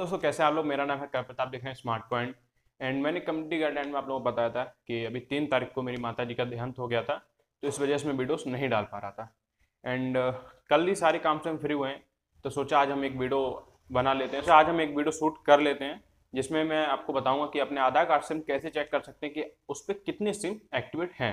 दोस्तों कैसे आप लोग मेरा नाम है कविता आप देख रहे हैं स्मार्ट पॉइंट एंड मैंने कम्युनिटी गाइडलाइन में आप लोगों को बताया था कि अभी तीन तारीख को मेरी माता जी का देहांत हो गया था तो इस वजह से मैं वीडियोस नहीं डाल पा रहा था एंड uh, कल ही सारे काम से हम फ्री हुए हैं तो सोचा आज हम एक वीडियो बना लेते हैं तो आज हम एक वीडियो शूट कर लेते हैं जिसमें मैं आपको बताऊंगा कि अपने आधार कार्ड सिम कैसे चेक कर सकते हैं कि उस पर कितने सिम एक्टिवेट हैं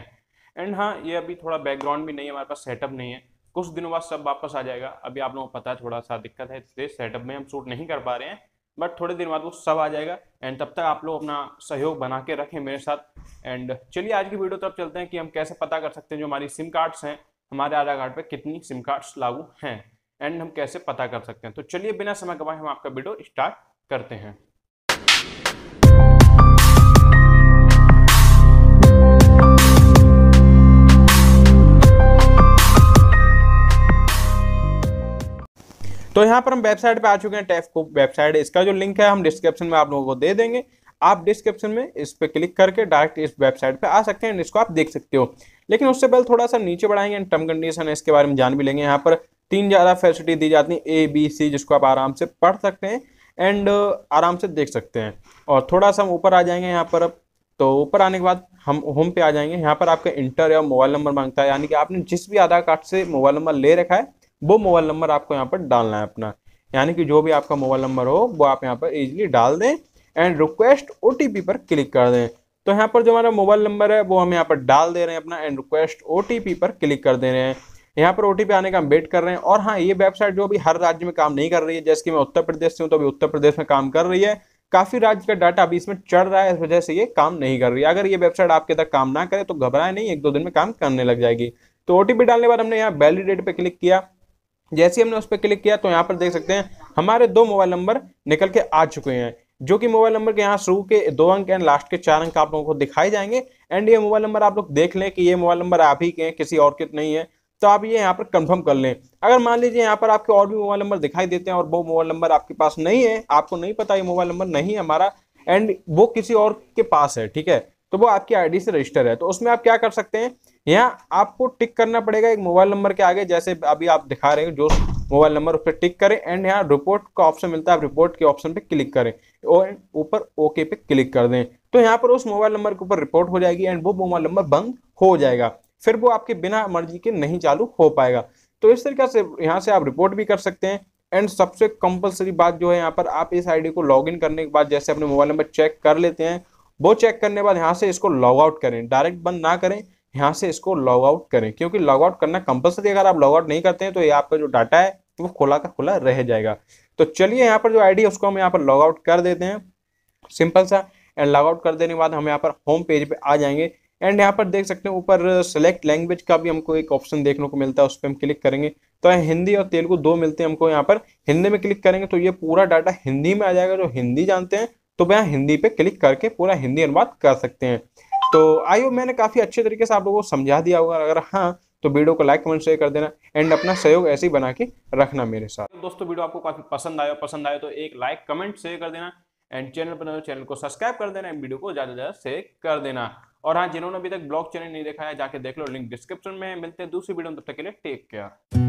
एंड हाँ ये अभी थोड़ा बैकग्राउंड भी नहीं है हमारे पास सेटअप नहीं है कुछ दिनों बाद सब वापस आ जाएगा अभी आप लोगों को पता है थोड़ा सा दिक्कत है इसलिए सेटअप में हम शूट नहीं कर पा रहे हैं बट थोड़े दिन बाद वो सब आ जाएगा एंड तब तक आप लोग अपना सहयोग बना के रखें मेरे साथ एंड चलिए आज की वीडियो तरफ चलते हैं कि हम कैसे पता कर सकते हैं जो हमारी सिम कार्ड्स हैं हमारे आधार कार्ड पर कितनी सिम कार्ड्स लागू हैं एंड हम कैसे पता कर सकते हैं तो चलिए बिना समय गवाए हम आपका वीडियो स्टार्ट करते हैं तो यहाँ पर हम वेबसाइट पे आ चुके हैं को वेबसाइट इसका जो लिंक है हम डिस्क्रिप्शन में आप लोगों को दे देंगे आप डिस्क्रिप्शन में इस पर क्लिक करके डायरेक्ट इस वेबसाइट पे आ सकते हैं इसको आप देख सकते हो लेकिन उससे पहले थोड़ा सा नीचे बढ़ाएंगे टर्म कंडीशन है इसके बारे में जान भी लेंगे यहाँ पर तीन ज़्यादा फैसिलिटी दी जाती है ए बी सी जिसको आप आराम से पढ़ सकते हैं एंड uh, आराम से देख सकते हैं और थोड़ा सा हम ऊपर आ जाएंगे यहाँ पर अब तो ऊपर आने के बाद हम होम पे आ जाएंगे यहाँ पर आपका इंटर या मोबाइल नंबर मांगता है यानी कि आपने जिस भी आधार कार्ड से मोबाइल नंबर ले रखा है वो मोबाइल नंबर आपको यहाँ पर डालना है अपना यानी कि जो भी आपका मोबाइल नंबर हो वो आप यहाँ पर ईजिली डाल दें एंड रिक्वेस्ट ओ पर क्लिक कर दें तो यहाँ पर जो हमारा मोबाइल नंबर है वो हम यहाँ पर डाल दे रहे हैं अपना एंड रिक्वेस्ट ओ पर क्लिक कर दे रहे हैं यहाँ पर ओ आने का हम वेट कर रहे हैं और हाँ ये वेबसाइट जो अभी हर राज्य में काम नहीं कर रही है जैसे कि मैं उत्तर प्रदेश से हूँ तो अभी उत्तर प्रदेश में काम कर रही है काफ़ी राज्य का डाटा अभी इसमें चढ़ रहा है इस वजह से ये काम नहीं कर रही है अगर ये वेबसाइट आपके तक काम ना करे तो घबराए नहीं एक दो दिन में काम करने लग जाएगी तो ओ डालने के बाद हमने यहाँ वैलिडेट पर क्लिक किया जैसे हमने उस पर क्लिक किया तो यहाँ पर देख सकते हैं हमारे दो मोबाइल नंबर निकल के आ चुके हैं जो कि मोबाइल नंबर के यहाँ शुरू के दो अंक एंड लास्ट के चार अंक आप लोगों को दिखाए जाएंगे एंड ये मोबाइल नंबर आप लोग देख लें कि ये मोबाइल नंबर आप ही के हैं किसी और के तो नहीं है तो आप ये यहाँ पर कंफर्म कर लें अगर मान लीजिए यहाँ पर आपके और भी मोबाइल नंबर दिखाई देते हैं और वो मोबाइल नंबर आपके पास नहीं है आपको नहीं पता ये मोबाइल नंबर नहीं है हमारा एंड वो किसी और के पास है ठीक है तो वो आपकी आईडी से रजिस्टर है तो उसमें आप क्या कर सकते हैं यहाँ आपको टिक करना पड़ेगा एक मोबाइल नंबर के आगे जैसे अभी आप दिखा रहे हो जो मोबाइल नंबर उस पर टिक करें एंड यहाँ रिपोर्ट का ऑप्शन मिलता है आप रिपोर्ट के ऑप्शन पे क्लिक करें और ऊपर ओके पे क्लिक कर दें तो यहाँ पर उस मोबाइल नंबर के ऊपर रिपोर्ट हो जाएगी एंड वो मोबाइल नंबर बंद हो जाएगा फिर वो आपके बिना मर्जी के नहीं चालू हो पाएगा तो इस तरीके से यहाँ से आप रिपोर्ट भी कर सकते हैं एंड सबसे कंपलसरी बात जो है यहाँ पर आप इस आईडी को लॉगिन करने के बाद जैसे अपने मोबाइल नंबर चेक कर लेते हैं वो चेक करने के बाद यहाँ से इसको लॉग आउट करें डायरेक्ट बंद ना करें यहाँ से इसको लॉग आउट करें क्योंकि लॉग आउट करना कंपलसरी अगर आप लॉग आउट नहीं करते हैं तो ये आपका जो डाटा है तो वो खुला का खुला रह जाएगा तो चलिए यहाँ पर जो आई है उसको हम यहाँ पर लॉग आउट कर देते हैं सिंपल सा एंड लॉग आउट कर देने के बाद हम यहाँ पर होम पेज पर आ जाएंगे एंड यहाँ पर देख सकते हैं ऊपर सेलेक्ट लैंग्वेज का भी हमको एक ऑप्शन देखने को मिलता है उस पर हम क्लिक करेंगे तो हिंदी और तेलुगु दो मिलते हैं हमको यहाँ पर हिंदी में क्लिक करेंगे तो ये पूरा डाटा हिंदी में आ जाएगा जो हिंदी जानते हैं तो वह हिंदी पे क्लिक करके पूरा हिंदी अनुवाद कर सकते हैं तो आई होप मैंने काफ़ी अच्छे तरीके से आप लोगों को समझा दिया होगा अगर हाँ तो वीडियो को लाइक कमेंट शेयर कर देना एंड अपना सहयोग ऐसे ही बना के रखना मेरे साथ दोस्तों वीडियो आपको काफ़ी पसंद आया पसंद आया तो एक लाइक कमेंट शेयर कर देना एंड चैनल पर चैनल को सब्सक्राइब कर देना एंड वीडियो को ज़्यादा से ज़्यादा शेयर कर देना और हाँ जिन्होंने अभी तक ब्लॉग चैनल नहीं देखा है जाके देख लो लिंक डिस्क्रिप्शन में मिलते हैं दूसरी वीडियो में तब तक के लिए टेक केयर